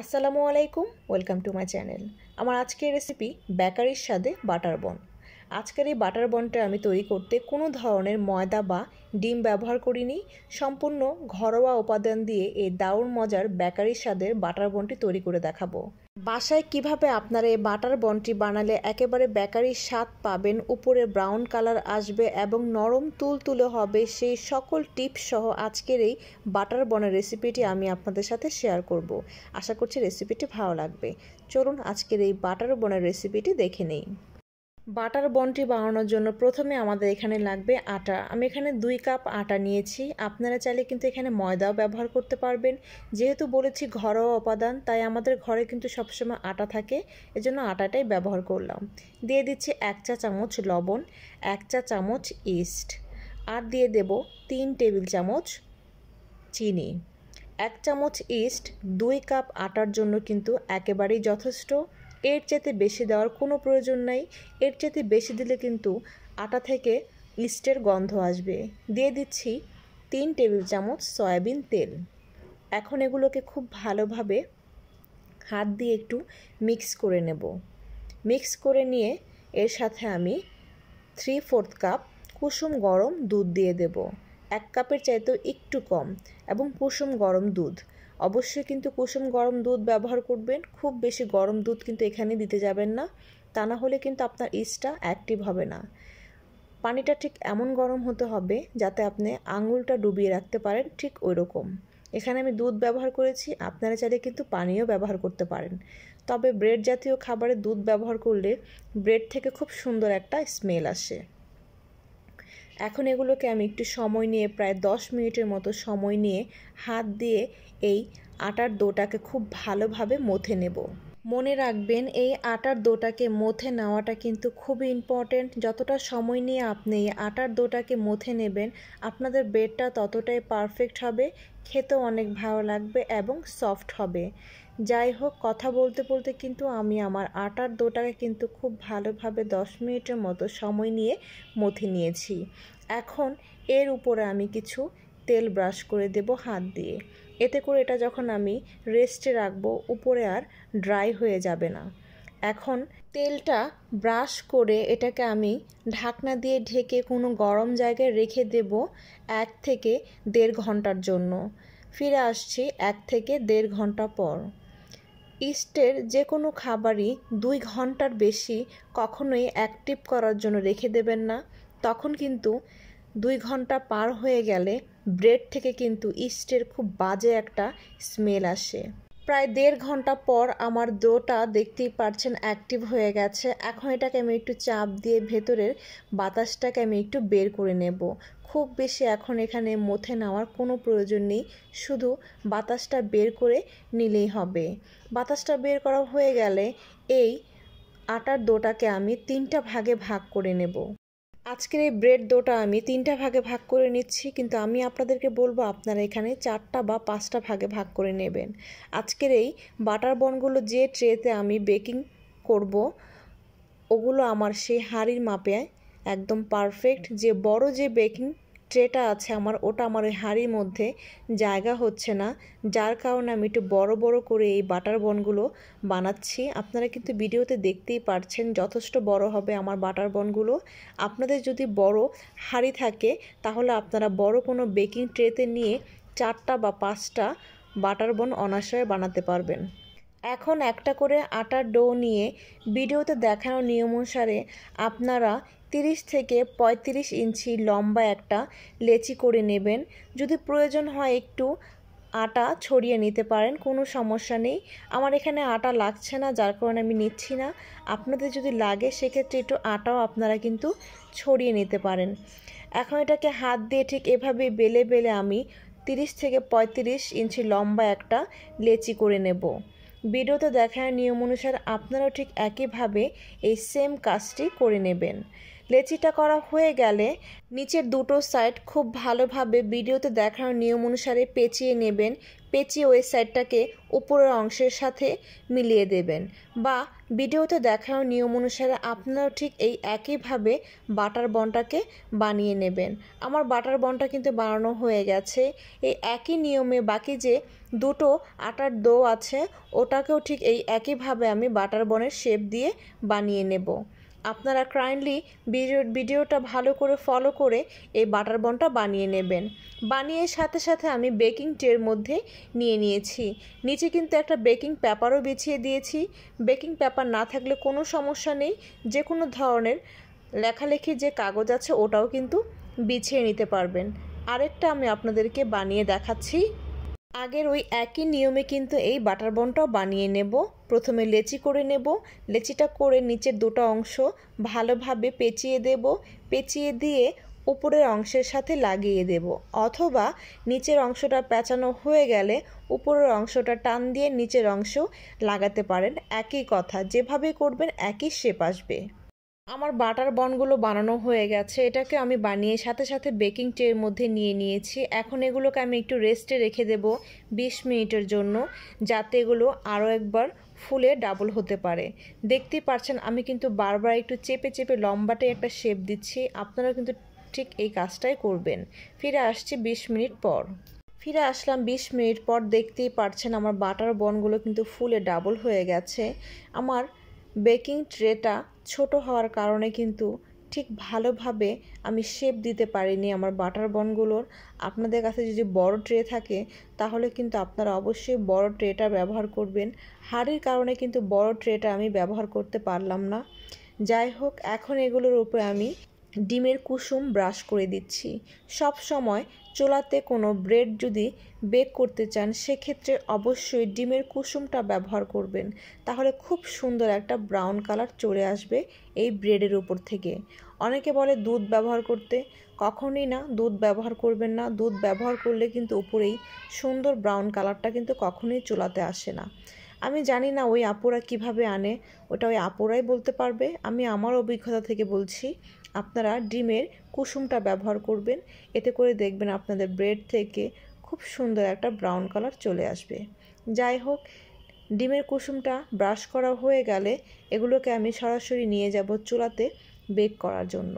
আসসালামু আলাইকুম welcome to my channel আমার আজকের রেসিপি বেকারির স্বাদে বাটার বন আজকের এই বাটার বনটা আমি তৈরি করতে কোনো ধরনের ময়দা বা ডিম ব্যবহার করিনি সম্পূর্ণ ঘরোয়া উপাদান দিয়ে এই দারুণ মজার বেকারির স্বাদের বাটার বনটি তৈরি করে দেখাবো বাসায় কিভাবে আপনারা এই বাটার বনটি বানালে একেবারে বেকারি স্বাদ পাবেন উপরে ব্রাউন কালার আসবে এবং নরম তুল তুলে হবে সেই সকল টিপস সহ আজকের এই বাটার বনের রেসিপিটি আমি আপনাদের সাথে শেয়ার করব আশা করছি রেসিপিটি ভালো লাগবে চলুন আজকের এই বাটার বনের রেসিপিটি দেখে নেই বাটার বনটি বানানোর জন্য প্রথমে আমাদের এখানে লাগবে আটা আমি এখানে দুই কাপ আটা নিয়েছি আপনারা চাইলে কিন্তু এখানে ময়দাও ব্যবহার করতে পারবেন যেহেতু বলেছি ঘরোয়া উপাদান তাই আমাদের ঘরে কিন্তু সবসময় আটা থাকে এজন্য আটাটাই ব্যবহার করলাম দিয়ে দিচ্ছি এক চা চামচ লবণ এক চা চামচ ইস্ট আর দিয়ে দেব তিন টেবিল চামচ চিনি এক চামচ ইস্ট দুই কাপ আটার জন্য কিন্তু একেবারেই যথেষ্ট এর চাইতে বেশি দেওয়ার কোনো প্রয়োজন নাই এর চাইতে বেশি দিলে কিন্তু আটা থেকে ইস্টের গন্ধ আসবে দিয়ে দিচ্ছি তিন টেবিল চামচ সয়াবিন তেল এখন এগুলোকে খুব ভালোভাবে হাত দিয়ে একটু মিক্স করে নেব মিক্স করে নিয়ে এর সাথে আমি থ্রি ফোর্থ কাপ কুসুম গরম দুধ দিয়ে দেব এক কাপের চাইতেও একটু কম এবং কুসুম গরম দুধ অবশ্যই কিন্তু কুসুম গরম দুধ ব্যবহার করবেন খুব বেশি গরম দুধ কিন্তু এখানে দিতে যাবেন না তা না হলে কিন্তু আপনার ইস্টটা অ্যাক্টিভ হবে না পানিটা ঠিক এমন গরম হতে হবে যাতে আপনি আঙুলটা ডুবিয়ে রাখতে পারেন ঠিক ওই রকম এখানে আমি দুধ ব্যবহার করেছি আপনারা চাইলে কিন্তু পানিও ব্যবহার করতে পারেন তবে ব্রেড জাতীয় খাবারে দুধ ব্যবহার করলে ব্রেড থেকে খুব সুন্দর একটা স্মেল আসে এখন এগুলোকে আমি একটু সময় নিয়ে প্রায় দশ মিনিটের মতো সময় নিয়ে হাত দিয়ে এই আটার দোটাকে খুব ভালোভাবে মথে নেব মনে রাখবেন এই আটার দোটাকে মথে নেওয়াটা কিন্তু খুব ইম্পর্টেন্ট যতটা সময় নিয়ে আপনি এই আটার দোটাকে মথে নেবেন আপনাদের ব্রেডটা ততটাই পারফেক্ট হবে খেতেও অনেক ভালো লাগবে এবং সফট হবে যাই হোক কথা বলতে বলতে কিন্তু আমি আমার আটার দোটাকে কিন্তু খুব ভালোভাবে দশ মিনিটের মতো সময় নিয়ে মথে নিয়েছি এখন এর উপরে আমি কিছু তেল ব্রাশ করে দেব হাত দিয়ে এতে করে এটা যখন আমি রেস্টে রাখবো উপরে আর ড্রাই হয়ে যাবে না এখন তেলটা ব্রাশ করে এটাকে আমি ঢাকনা দিয়ে ঢেকে কোনো গরম জায়গায় রেখে দেব এক থেকে দেড় ঘন্টার জন্য ফিরে আসছি এক থেকে দেড় ঘন্টা পর ইস্টের যে কোনো খাবারই দুই ঘন্টার বেশি কখনোই অ্যাক্টিভ করার জন্য রেখে দেবেন না তখন কিন্তু দুই ঘন্টা পার হয়ে গেলে ব্রেড থেকে কিন্তু ইস্টের খুব বাজে একটা স্মেল আসে প্রায় দেড় ঘন্টা পর আমার দোটা দেখতেই পারছেন অ্যাক্টিভ হয়ে গেছে এখন এটাকে আমি একটু চাপ দিয়ে ভেতরের বাতাসটাকে আমি একটু বের করে নেব খুব বেশি এখন এখানে মথে নেওয়ার কোনো প্রয়োজন নেই শুধু বাতাসটা বের করে নিলেই হবে বাতাসটা বের করা হয়ে গেলে এই আটার দোটাকে আমি তিনটা ভাগে ভাগ করে নেব আজকের এই ব্রেড দোটা আমি তিনটা ভাগে ভাগ করে নিচ্ছি কিন্তু আমি আপনাদেরকে বলবো আপনারা এখানে চারটা বা পাঁচটা ভাগে ভাগ করে নেবেন আজকের এই বাটার বনগুলো যে ট্রেতে আমি বেকিং করব ওগুলো আমার সেই হাঁড়ির মাপে একদম পারফেক্ট যে বড় যে বেকিং ট্রেটা আছে আমার ওটা আমার ওই হাঁড়ির মধ্যে জায়গা হচ্ছে না যার কারণে আমি একটু বড় বড় করে এই বাটার বনগুলো বানাচ্ছি আপনারা কিন্তু ভিডিওতে দেখতেই পারছেন যথেষ্ট বড় হবে আমার বাটার বনগুলো আপনাদের যদি বড় হাঁড়ি থাকে তাহলে আপনারা বড় কোনো বেকিং ট্রেতে নিয়ে চারটা বা পাঁচটা বাটার বন অনাশয়ে বানাতে পারবেন এখন একটা করে আটার ডো নিয়ে ভিডিওতে দেখানো নিয়ম অনুসারে আপনারা তিরিশ থেকে ৩৫ ইঞ্চি লম্বা একটা লেচি করে নেবেন যদি প্রয়োজন হয় একটু আটা ছড়িয়ে নিতে পারেন কোনো সমস্যা নেই আমার এখানে আটা লাগছে না যার কারণে আমি নিচ্ছি না আপনাদের যদি লাগে সেক্ষেত্রে একটু আটাও আপনারা কিন্তু ছড়িয়ে নিতে পারেন এখন এটাকে হাত দিয়ে ঠিক এভাবে বেলে বেলে আমি তিরিশ থেকে ৩৫ ইঞ্চি লম্বা একটা লেচি করে নেব ভিডিওতে দেখার নিয়ম অনুসারে আপনারাও ঠিক একইভাবে এই সেম কাজটি করে নেবেন লেচিটা করা হয়ে গেলে নিচের দুটো সাইড খুব ভালোভাবে ভিডিওতে দেখানোর নিয়ম অনুসারে পেঁচিয়ে নেবেন পেঁচিয়ে ওই সাইডটাকে উপরের অংশের সাথে মিলিয়ে দেবেন বা ভিডিওতে দেখানোর নিয়ম অনুসারে আপনারাও ঠিক এই একইভাবে বাটার বনটাকে বানিয়ে নেবেন আমার বাটার বনটা কিন্তু বানানো হয়ে গেছে এই একই নিয়মে বাকি যে দুটো আটার দো আছে ওটাকেও ঠিক এই একইভাবে আমি বাটার বনের শেপ দিয়ে বানিয়ে নেব আপনারা কাইন্ডলি ভিডিও ভিডিওটা ভালো করে ফলো করে এই বাটার বনটা বানিয়ে নেবেন বানিয়ে সাথে সাথে আমি বেকিং টের মধ্যে নিয়ে নিয়েছি নিচে কিন্তু একটা বেকিং পেপারও বিছিয়ে দিয়েছি বেকিং পেপার না থাকলে কোনো সমস্যা নেই যে কোনো ধরনের লেখালেখি যে কাগজ আছে ওটাও কিন্তু বিছিয়ে নিতে পারবেন আরেকটা আমি আপনাদেরকে বানিয়ে দেখাচ্ছি আগের ওই একই নিয়মে কিন্তু এই বাটার বনটাও বানিয়ে নেব প্রথমে লেচি করে নেব লেচিটা করে নিচের দুটো অংশ ভালোভাবে পেঁচিয়ে দেব পেঁচিয়ে দিয়ে উপরের অংশের সাথে লাগিয়ে দেব অথবা নিচের অংশটা পেঁচানো হয়ে গেলে উপরের অংশটা টান দিয়ে নিচের অংশ লাগাতে পারেন একই কথা যেভাবে করবেন একই শেপ আসবে আমার বাটার বনগুলো বানানো হয়ে গেছে এটাকে আমি বানিয়ে সাথে সাথে বেকিং ট্রের মধ্যে নিয়ে নিয়েছি এখন এগুলোকে আমি একটু রেস্টে রেখে দেব ২০ মিনিটের জন্য যাতে এগুলো আরও একবার ফুলে ডাবল হতে পারে দেখতেই পারছেন আমি কিন্তু বারবার একটু চেপে চেপে লম্বাটে একটা শেপ দিচ্ছি আপনারা কিন্তু ঠিক এই কাজটাই করবেন ফিরে আসছি ২০ মিনিট পর ফিরে আসলাম ২০ মিনিট পর দেখতেই পারছেন আমার বাটার বনগুলো কিন্তু ফুলে ডাবল হয়ে গেছে আমার বেকিং ট্রেটা ছোট হওয়ার কারণে কিন্তু ঠিক ভালোভাবে আমি শেপ দিতে পারিনি আমার বাটার বনগুলোর আপনাদের কাছে যদি বড় ট্রে থাকে তাহলে কিন্তু আপনারা অবশ্যই বড় ট্রেটা ব্যবহার করবেন হাড়ির কারণে কিন্তু বড় ট্রেটা আমি ব্যবহার করতে পারলাম না যাই হোক এখন এগুলোর উপরে আমি ডিমের কুসুম ব্রাশ করে দিচ্ছি সব সময় চোলাতে কোনো ব্রেড যদি বেক করতে চান সেক্ষেত্রে অবশ্যই ডিমের কুসুমটা ব্যবহার করবেন তাহলে খুব সুন্দর একটা ব্রাউন কালার চলে আসবে এই ব্রেডের উপর থেকে অনেকে বলে দুধ ব্যবহার করতে কখনই না দুধ ব্যবহার করবেন না দুধ ব্যবহার করলে কিন্তু উপরেই সুন্দর ব্রাউন কালারটা কিন্তু কখনোই চোলাতে আসে না আমি জানি না ওই আপুরা কিভাবে আনে ওটা ওই আপুরাই বলতে পারবে আমি আমার অভিজ্ঞতা থেকে বলছি আপনারা ডিমের কুসুমটা ব্যবহার করবেন এতে করে দেখবেন আপনাদের ব্রেড থেকে খুব সুন্দর একটা ব্রাউন কালার চলে আসবে যাই হোক ডিমের কুসুমটা ব্রাশ করা হয়ে গেলে এগুলোকে আমি সরাসরি নিয়ে যাব চুলাতে বেক করার জন্য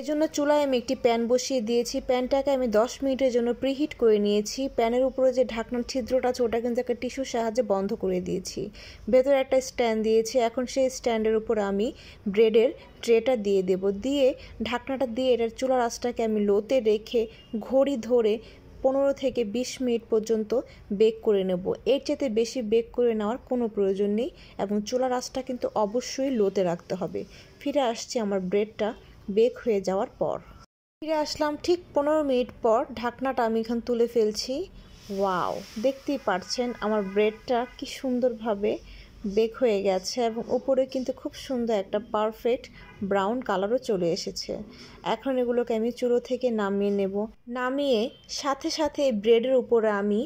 এই জন্য চুলায় আমি একটি প্যান বসিয়ে দিয়েছি প্যানটাকে আমি 10 মিনিটের জন্য প্রিহিট করে নিয়েছি প্যানের উপরে যে ঢাকনার ছিদ্রটা আছে ওটা কিন্তু একটা টিস্যুর সাহায্যে বন্ধ করে দিয়েছি ভেতরে একটা স্ট্যান্ড দিয়েছি এখন সেই স্ট্যান্ডের উপর আমি ব্রেডের ট্রেটা দিয়ে দেব দিয়ে ঢাকনাটা দিয়ে এটার চুলার আঁচটাকে আমি লোতে রেখে ঘড়ি ধরে পনেরো থেকে ২০ মিনিট পর্যন্ত বেক করে নেব এর চেয়ে বেশি বেক করে নেওয়ার কোনো প্রয়োজন নেই এবং চুলার আঁচটা কিন্তু অবশ্যই লোতে রাখতে হবে ফিরে আসছে আমার ব্রেডটা বেক হয়ে যাওয়ার পর ফিরে আসলাম ঠিক পনেরো মিনিট পর ঢাকনাটা আমি এখান তুলে ফেলছি ওয়াও দেখতেই পারছেন আমার ব্রেডটা কি সুন্দরভাবে বেক হয়ে গেছে এবং উপরে কিন্তু খুব সুন্দর একটা পারফেক্ট ব্রাউন কালারও চলে এসেছে এখন এগুলোকে আমি চুলো থেকে নামিয়ে নেব নামিয়ে সাথে সাথে ব্রেডের উপরে আমি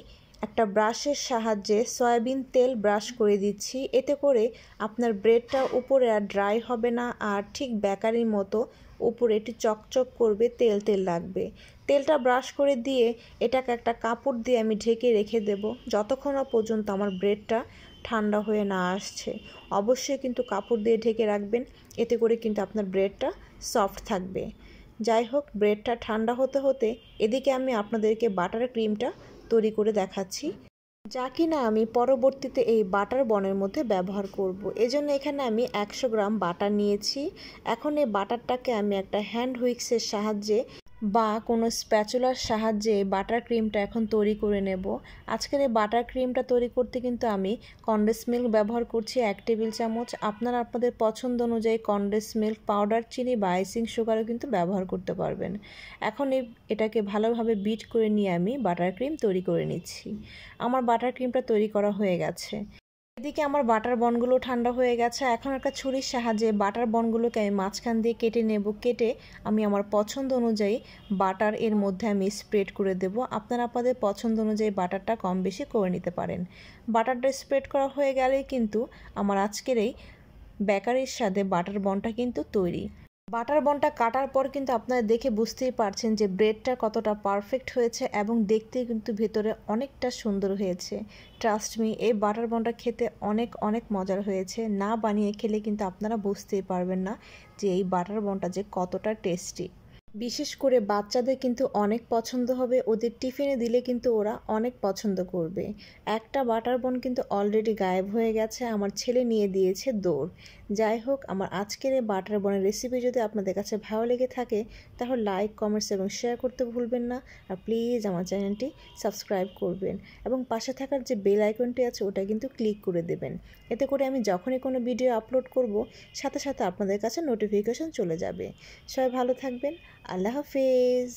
একটা ব্রাশের সাহায্যে সয়াবিন তেল ব্রাশ করে দিচ্ছি এতে করে আপনার ব্রেডটা উপরে আর ড্রাই হবে না আর ঠিক বেকারির মতো উপরে একটু চকচক করবে তেল তেল লাগবে তেলটা ব্রাশ করে দিয়ে এটাকে একটা কাপড় দিয়ে আমি ঢেকে রেখে দেব যতক্ষণ না পর্যন্ত আমার ব্রেডটা ঠান্ডা হয়ে না আসছে অবশ্যই কিন্তু কাপড় দিয়ে ঢেকে রাখবেন এতে করে কিন্তু আপনার ব্রেডটা সফট থাকবে যাই হোক ব্রেডটা ঠান্ডা হতে হতে এদিকে আমি আপনাদেরকে বাটার ক্রিমটা তৈরি করে দেখাচ্ছি যা কিনা আমি পরবর্তীতে এই বাটার বনের মধ্যে ব্যবহার করব। এজন্য এখানে আমি একশো গ্রাম বাটার নিয়েছি এখন এই বাটারটাকে আমি একটা হ্যান্ড হুইক্সের সাহায্যে বা কোনো স্প্যাচুলার সাহায্যে বাটার ক্রিমটা এখন তৈরি করে নেব আজকের এই বাটার ক্রিমটা তৈরি করতে কিন্তু আমি কন্ডেন্স মিল্ক ব্যবহার করছি এক টেবিল চামচ আপনারা আপনাদের পছন্দ অনুযায়ী কন্ডেন্স মিল্ক পাউডার চিনি বা আইসিং সুগারও কিন্তু ব্যবহার করতে পারবেন এখন এই এটাকে ভালোভাবে বিট করে নিয়ে আমি বাটার ক্রিম তৈরি করে নিচ্ছি আমার বাটার ক্রিমটা তৈরি করা হয়ে গেছে এদিকে আমার বাটার বনগুলো ঠান্ডা হয়ে গেছে এখন একটা ছুরির সাহায্যে বাটার বনগুলোকে আমি মাঝখান দিয়ে কেটে নেব কেটে আমি আমার পছন্দ অনুযায়ী বাটার এর মধ্যে আমি স্প্রেড করে দেব আপনারা আপনাদের পছন্দ অনুযায়ী বাটারটা কম বেশি করে নিতে পারেন বাটারটা স্প্রেড করা হয়ে গেলেই কিন্তু আমার আজকের এই বেকারির সাথে বাটার বনটা কিন্তু তৈরি বাটার বনটা কাটার পর কিন্তু আপনারা দেখে বুঝতেই পারছেন যে ব্রেডটা কতটা পারফেক্ট হয়েছে এবং দেখতে কিন্তু ভেতরে অনেকটা সুন্দর হয়েছে ট্রাস্ট মি এই বাটার বনটা খেতে অনেক অনেক মজার হয়েছে না বানিয়ে খেলে কিন্তু আপনারা বুঝতেই পারবেন না যে এই বাটার বনটা যে কতটা টেস্টি বিশেষ করে বাচ্চাদের কিন্তু অনেক পছন্দ হবে ওদের টিফিনে দিলে কিন্তু ওরা অনেক পছন্দ করবে একটা বাটার বন কিন্তু অলরেডি গায়েব হয়ে গেছে আমার ছেলে নিয়ে দিয়েছে দৌড় যাই হোক আমার আজকের এই বাটার বনের রেসিপি যদি আপনাদের কাছে ভালো লেগে থাকে তাহলে লাইক কমেন্টস এবং শেয়ার করতে ভুলবেন না আর প্লিজ আমার চ্যানেলটি সাবস্ক্রাইব করবেন এবং পাশে থাকার যে বেল আইকনটি আছে ওটা কিন্তু ক্লিক করে দেবেন এতে করে আমি যখনই কোনো ভিডিও আপলোড করব সাথে সাথে আপনাদের কাছে নোটিফিকেশন চলে যাবে সবাই ভালো থাকবেন আল্লাহ হাফেজ